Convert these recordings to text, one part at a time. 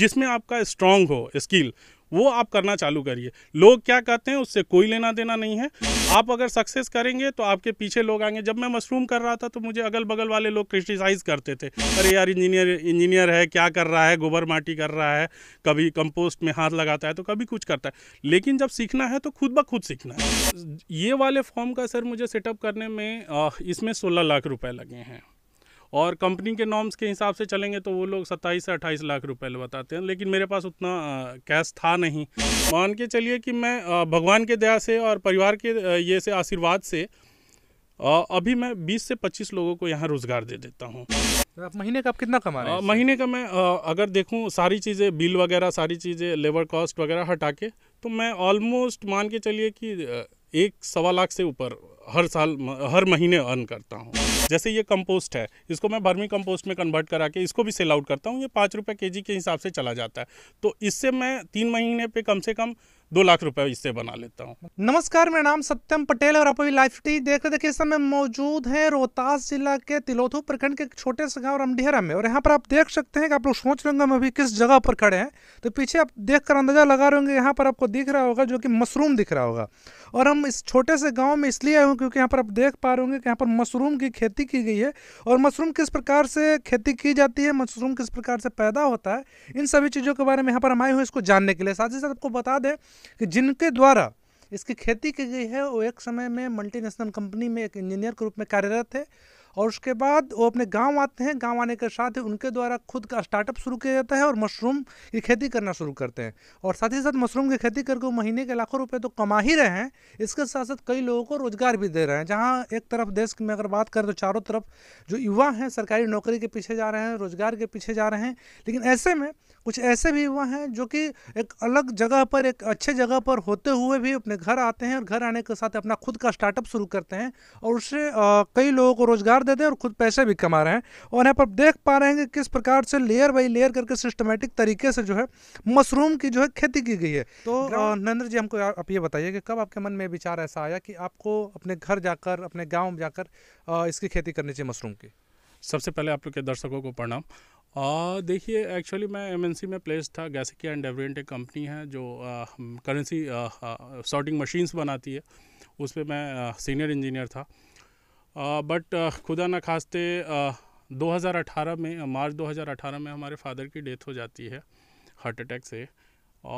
जिसमें आपका स्ट्रांग हो स्किल वो आप करना चालू करिए लोग क्या कहते हैं उससे कोई लेना देना नहीं है आप अगर सक्सेस करेंगे तो आपके पीछे लोग आएंगे जब मैं मशरूम कर रहा था तो मुझे अगल बगल वाले लोग क्रिटिसाइज़ करते थे अरे यार इंजीनियर इंजीनियर है क्या कर रहा है गोबर माटी कर रहा है कभी कंपोस्ट में हाथ लगाता है तो कभी कुछ करता है लेकिन जब सीखना है तो खुद ब खुद सीखना है ये वाले फॉर्म का सर मुझे सेटअप करने में इसमें सोलह लाख रुपये लगे हैं और कंपनी के नॉर्म्स के हिसाब से चलेंगे तो वो लोग सत्ताईस से अट्ठाईस लाख रुपये बताते हैं लेकिन मेरे पास उतना कैश था नहीं मान के चलिए कि मैं भगवान के दया से और परिवार के ये से आशीर्वाद से अभी मैं 20 से 25 लोगों को यहाँ रोज़गार दे देता हूँ तो आप महीने का आप कितना कमा रहे हैं महीने का मैं अगर देखूँ सारी चीज़ें बिल वगैरह सारी चीज़ें लेबर कॉस्ट वगैरह हटा के तो मैं ऑलमोस्ट मान के चलिए कि एक सवा लाख से ऊपर हर साल हर महीने अर्न करता हूँ जैसे ये कंपोस्ट है इसको मैं वर्मी कंपोस्ट में कन्वर्ट करा के इसको भी सेल आउट करता हूँ ये पाँच रुपये के जी के हिसाब से चला जाता है तो इससे मैं तीन महीने पे कम से कम दो लाख रुपए इससे बना लेता हूँ नमस्कार मेरा नाम सत्यम पटेल और आप अभी लाइफ टी देख रहे देखिए इस समय मौजूद है रोहतास जिला के तिलोथू प्रखंड के छोटे से गांव रमडेहरा में और यहाँ पर आप देख सकते हैं कि आप लोग सोच रहे होंगे हम अभी किस जगह पर खड़े हैं तो पीछे आप देख कर अंदाजा लगा रहे होंगे यहाँ पर आपको दिख रहा होगा जो कि मशरूम दिख रहा होगा और हम इस छोटे से गाँव में इसलिए आए हूँ क्योंकि यहाँ पर आप देख पा रहे होंगे कि यहाँ पर मशरूम की खेती खेती की गई है और मशरूम किस प्रकार से खेती की जाती है मशरूम किस प्रकार से पैदा होता है इन सभी चीज़ों के बारे में यहाँ पर हम आए हुए इसको जानने के लिए साथ ही साथ आपको बता दें कि जिनके द्वारा इसकी खेती की गई है वो एक समय में मल्टीनेशनल कंपनी में एक इंजीनियर के रूप में कार्यरत थे और उसके बाद वो अपने गांव आते हैं गांव आने के साथ ही उनके द्वारा खुद का स्टार्टअप शुरू किया जाता है और मशरूम की खेती करना शुरू करते हैं और साथ ही साथ मशरूम की खेती करके वो महीने के लाखों रुपये तो कमा ही रहे हैं इसके साथ साथ कई लोगों को रोज़गार भी दे रहे हैं जहाँ एक तरफ देश में अगर बात करें तो चारों तरफ जो युवा हैं सरकारी नौकरी के पीछे जा रहे हैं रोज़गार के पीछे जा रहे हैं लेकिन ऐसे में कुछ ऐसे भी युवा हैं जो कि एक अलग जगह पर एक अच्छे जगह पर होते हुए भी अपने घर आते हैं और घर आने के साथ अपना खुद का स्टार्टअप शुरू करते हैं और उससे कई लोगों को रोज़गार उधार दे दे और खुद पैसे भी कमा रहे हैं और यहाँ पर देख पा रहे हैं कि किस प्रकार से लेयर बाई लेयर करके सिस्टमेटिक तरीके से जो है मशरूम की जो है खेती की गई है तो नरेंद्र जी हमको आप ये बताइए कि कब आपके मन में विचार ऐसा आया कि आपको अपने घर जाकर अपने गाँव में जाकर इसकी खेती करनी चाहिए मशरूम की सबसे पहले आप लोग के दर्शकों को प्रणाम देखिए एक्चुअली मैं एमएनसी में प्लेस था गैसिकिया एंड डेवरेंट एक कंपनी है जो करेंसी सॉर्टिंग मशीन्स बनाती है उस पर मैं सीनियर इंजीनियर था बट खुदा न खास्ते 2018 में मार्च 2018 में हमारे फादर की डेथ हो जाती है हार्ट अटैक से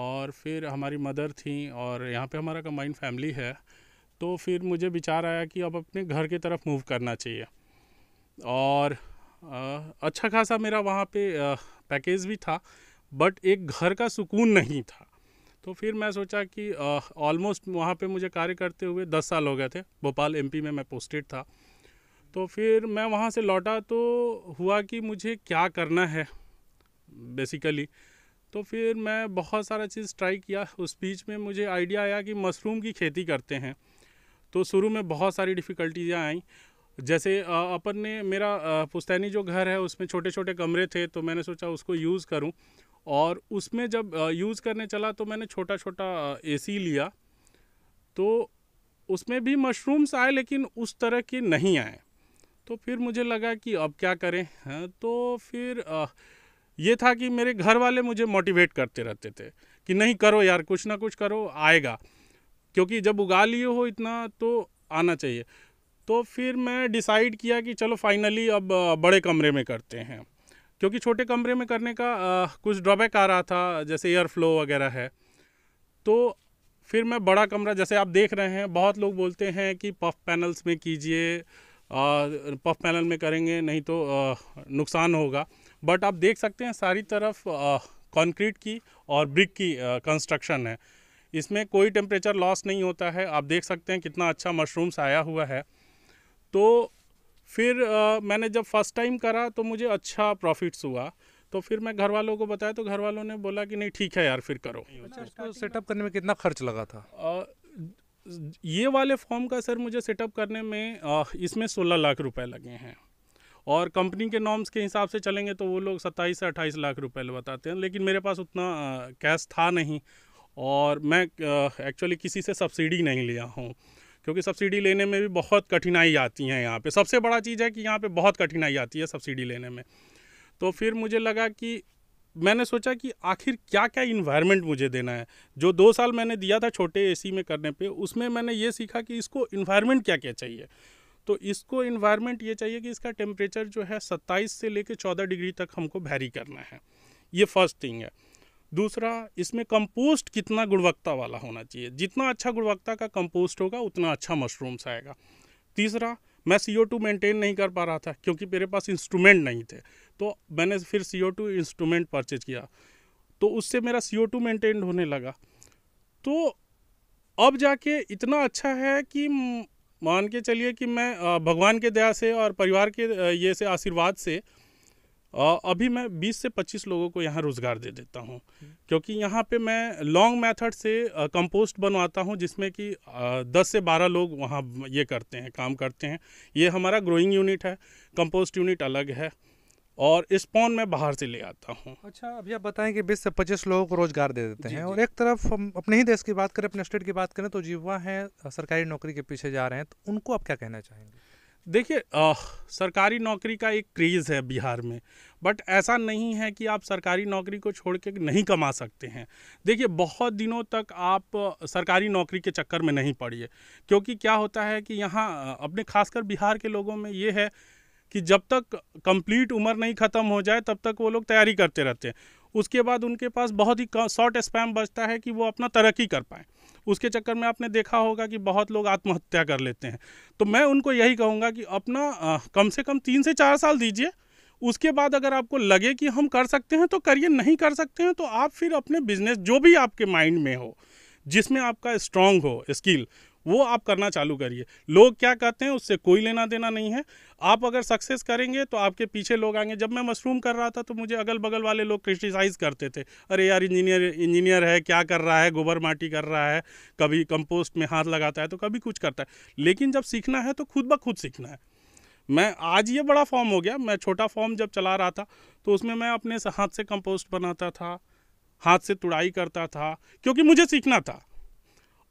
और फिर हमारी मदर थी और यहाँ पे हमारा कम्बाइंड फैमिली है तो फिर मुझे विचार आया कि अब अपने घर की तरफ मूव करना चाहिए और आ, अच्छा खासा मेरा वहाँ पे पैकेज भी था बट एक घर का सुकून नहीं था तो फिर मैं सोचा कि ऑलमोस्ट वहाँ पे मुझे कार्य करते हुए दस साल हो गए थे भोपाल एमपी में मैं पोस्टेड था तो फिर मैं वहाँ से लौटा तो हुआ कि मुझे क्या करना है बेसिकली तो फिर मैं बहुत सारा चीज़ ट्राई किया उस बीच में मुझे आइडिया आया कि मशरूम की खेती करते हैं तो शुरू में बहुत सारी डिफ़िकल्टीजें आई जैसे अपन ने मेरा पुस्तैनी जो घर है उसमें छोटे छोटे कमरे थे तो मैंने सोचा उसको यूज़ करूं और उसमें जब यूज़ करने चला तो मैंने छोटा छोटा एसी लिया तो उसमें भी मशरूम्स आए लेकिन उस तरह के नहीं आए तो फिर मुझे लगा कि अब क्या करें हाँ, तो फिर ये था कि मेरे घर वाले मुझे मोटिवेट करते रहते थे कि नहीं करो यार कुछ ना कुछ करो आएगा क्योंकि जब उगा लिए हो इतना तो आना चाहिए तो फिर मैं डिसाइड किया कि चलो फाइनली अब बड़े कमरे में करते हैं क्योंकि छोटे कमरे में करने का आ, कुछ ड्रॉबैक आ रहा था जैसे एयर फ्लो वगैरह है तो फिर मैं बड़ा कमरा जैसे आप देख रहे हैं बहुत लोग बोलते हैं कि पफ पैनल्स में कीजिए पफ पैनल में करेंगे नहीं तो आ, नुकसान होगा बट आप देख सकते हैं सारी तरफ कंक्रीट की और ब्रिक की कंस्ट्रक्शन है इसमें कोई टेम्परेचर लॉस नहीं होता है आप देख सकते हैं कितना अच्छा मशरूम्स आया हुआ है तो फिर आ, मैंने जब फर्स्ट टाइम करा तो मुझे अच्छा प्रॉफिट्स हुआ तो फिर मैं घर वालों को बताया तो घर वालों ने बोला कि नहीं ठीक है यार फिर करो अच्छा उसको सेटअप करने में कितना खर्च लगा था आ, ये वाले फॉर्म का सर मुझे सेटअप करने में आ, इसमें सोलह लाख रुपए लगे हैं और कंपनी के नॉर्म्स के हिसाब से चलेंगे तो वो लोग सत्ताईस से अट्ठाईस लाख रुपए बताते हैं लेकिन मेरे पास उतना कैश था नहीं और मैं एक्चुअली किसी से सब्सिडी नहीं लिया हूँ क्योंकि सब्सिडी लेने में भी बहुत कठिनाई आती है यहाँ पे सबसे बड़ा चीज़ है कि यहाँ पे बहुत कठिनाई आती है सब्सिडी लेने में तो फिर मुझे लगा कि मैंने सोचा कि आखिर क्या क्या इन्वायरमेंट मुझे देना है जो दो साल मैंने दिया था छोटे ए में करने पर उसमें मैंने ये सीखा कि इसको इन्वायरमेंट क्या क्या चाहिए तो इसको इन्वायरमेंट ये चाहिए कि इसका टेम्परेचर जो है सत्ताईस से लेकर चौदह डिग्री तक हमको भैरी करना है ये फर्स्ट थिंग है दूसरा इसमें कंपोस्ट कितना गुणवत्ता वाला होना चाहिए जितना अच्छा गुणवत्ता का कंपोस्ट होगा उतना अच्छा मशरूम्स आएगा तीसरा मैं सी ओ टू मेनटेन नहीं कर पा रहा था क्योंकि मेरे पास इंस्ट्रूमेंट नहीं थे तो मैंने फिर C O two instrument purchase किया तो उससे मेरा सी ओ टू मेनटेन होने लगा तो अब जाके इतना अच्छा है कि मान के चलिए कि मैं भगवान के दया से और परिवार के ये से आशीर्वाद से अभी मैं 20 से 25 लोगों को यहाँ रोज़गार दे देता हूँ क्योंकि यहाँ पे मैं लॉन्ग मेथड से कंपोस्ट बनवाता हूँ जिसमें कि 10 से 12 लोग वहाँ ये करते हैं काम करते हैं ये हमारा ग्रोइंग यूनिट है कंपोस्ट यूनिट अलग है और स्पॉन मैं बाहर से ले आता हूँ अच्छा अभी आप बताएं कि 20 से 25 लोगों को रोज़गार दे देते हैं और एक तरफ हम अपने ही देश की बात करें अपने स्टेट की बात करें तो जीवा हैं सरकारी नौकरी के पीछे जा रहे हैं तो उनको आप क्या कहना चाहेंगे देखिए सरकारी नौकरी का एक क्रेज़ है बिहार में बट ऐसा नहीं है कि आप सरकारी नौकरी को छोड़ के नहीं कमा सकते हैं देखिए बहुत दिनों तक आप सरकारी नौकरी के चक्कर में नहीं पड़िए क्योंकि क्या होता है कि यहाँ अपने खासकर बिहार के लोगों में ये है कि जब तक कंप्लीट उम्र नहीं ख़त्म हो जाए तब तक वो लोग तैयारी करते रहते हैं उसके बाद उनके पास बहुत ही शॉर्ट स्पैम बचता है कि वो अपना तरक्की कर पाएँ उसके चक्कर में आपने देखा होगा कि बहुत लोग आत्महत्या कर लेते हैं तो मैं उनको यही कहूँगा कि अपना आ, कम से कम तीन से चार साल दीजिए उसके बाद अगर आपको लगे कि हम कर सकते हैं तो करिए नहीं कर सकते हैं तो आप फिर अपने बिजनेस जो भी आपके माइंड में हो जिसमें आपका स्ट्रांग हो स्किल वो आप करना चालू करिए लोग क्या कहते हैं उससे कोई लेना देना नहीं है आप अगर सक्सेस करेंगे तो आपके पीछे लोग आएंगे जब मैं मशरूम कर रहा था तो मुझे अगल बगल वाले लोग क्रिटिसाइज़ करते थे अरे यार इंजीनियर इंजीनियर है क्या कर रहा है गोबर माटी कर रहा है कभी कंपोस्ट में हाथ लगाता है तो कभी कुछ करता है लेकिन जब सीखना है तो खुद ब खुद सीखना है मैं आज ये बड़ा फॉर्म हो गया मैं छोटा फॉर्म जब चला रहा था तो उसमें मैं अपने हाथ से कंपोस्ट बनाता था हाथ से तुड़ाई करता था क्योंकि मुझे सीखना था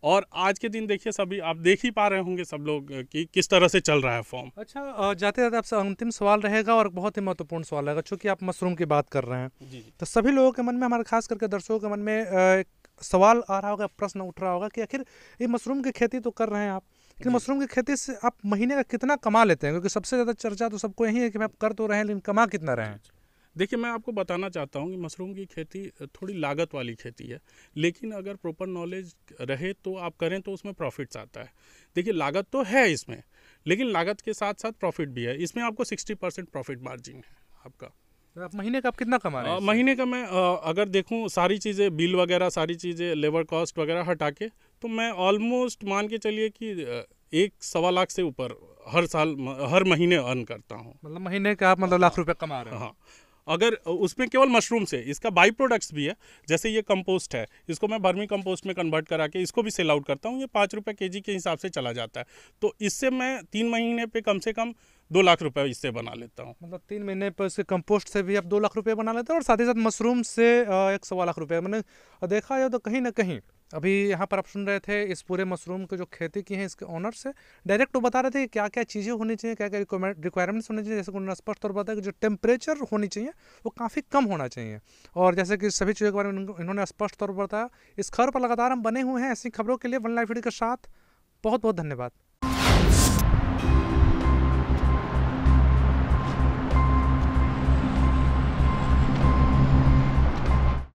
और आज के दिन देखिए सभी आप देख ही पा रहे होंगे सब लोग कि किस तरह से चल रहा है फॉर्म अच्छा जाते जाते आपसे अंतिम सवाल रहेगा और बहुत ही महत्वपूर्ण सवाल रहेगा चूंकि आप मशरूम की बात कर रहे हैं जी तो सभी लोगों के मन में हमारे खास करके दर्शकों के मन में एक सवाल आ रहा होगा प्रश्न उठ रहा होगा कि आखिर ये मशरूम की खेती तो कर रहे हैं आप लेकिन मशरूम की खेती से आप महीने का कितना कमा लेते हैं क्योंकि सबसे ज़्यादा चर्चा तो सबको यही है कि आप कर तो रहे हैं लेकिन कमा कितना रहे हैं अच्छा, देखिए मैं आपको बताना चाहता हूँ कि मशरूम की खेती थोड़ी लागत वाली खेती है लेकिन अगर प्रॉपर नॉलेज रहे तो आप करें तो उसमें प्रॉफिट्स आता है देखिए लागत तो है इसमें लेकिन लागत के साथ साथ प्रॉफिट भी है इसमें आपको सिक्सटी परसेंट प्रॉफिट मार्जिन है आपका तो आप महीने का आप कितना कमा रहे हैं महीने का मैं आ, अगर देखूँ सारी चीज़ें बिल वगैरह सारी चीज़ें लेबर कॉस्ट वगैरह हटा के तो मैं ऑलमोस्ट मान के चलिए कि एक सवा लाख से ऊपर हर साल हर महीने अर्न करता हूँ मतलब महीने का आप मतलब लाख हाँ। रुपए कमा रहे हैं हाँ अगर उसमें केवल मशरूम से इसका बाई प्रोडक्ट्स भी है जैसे ये कंपोस्ट है इसको मैं भर्मी कंपोस्ट में कन्वर्ट करा के इसको भी सेल आउट करता हूँ ये पाँच रुपये के जी के हिसाब से चला जाता है तो इससे मैं तीन महीने पे कम से कम दो लाख रुपए इससे बना लेता हूँ मतलब तीन महीने पर इसके कंपोस्ट से भी आप दो लाख रुपए बना लेते हैं और साथ ही साथ मशरूम से एक सवा लाख रुपए मैंने देखा है तो कहीं ना कहीं अभी यहाँ पर आप सुन रहे थे इस पूरे मशरूम के जो खेती की है इसके ऑनर से डायरेक्ट वो बता रहे थे कि क्या क्या चीज़ें होनी चाहिए क्या क्या रिक्वायरमेंट्स होनी चाहिए जैसे उन्होंने स्पष्ट तौर पर बताया कि जो टेम्परेचर होनी चाहिए वो काफ़ी कम होना चाहिए और जैसे कि सभी चीज़ों के बारे में इन्होंने स्पष्ट तौर पर बताया इस खबर पर लगातार हम बने हुए हैं ऐसी खबरों के लिए वन लाइफ के साथ बहुत बहुत धन्यवाद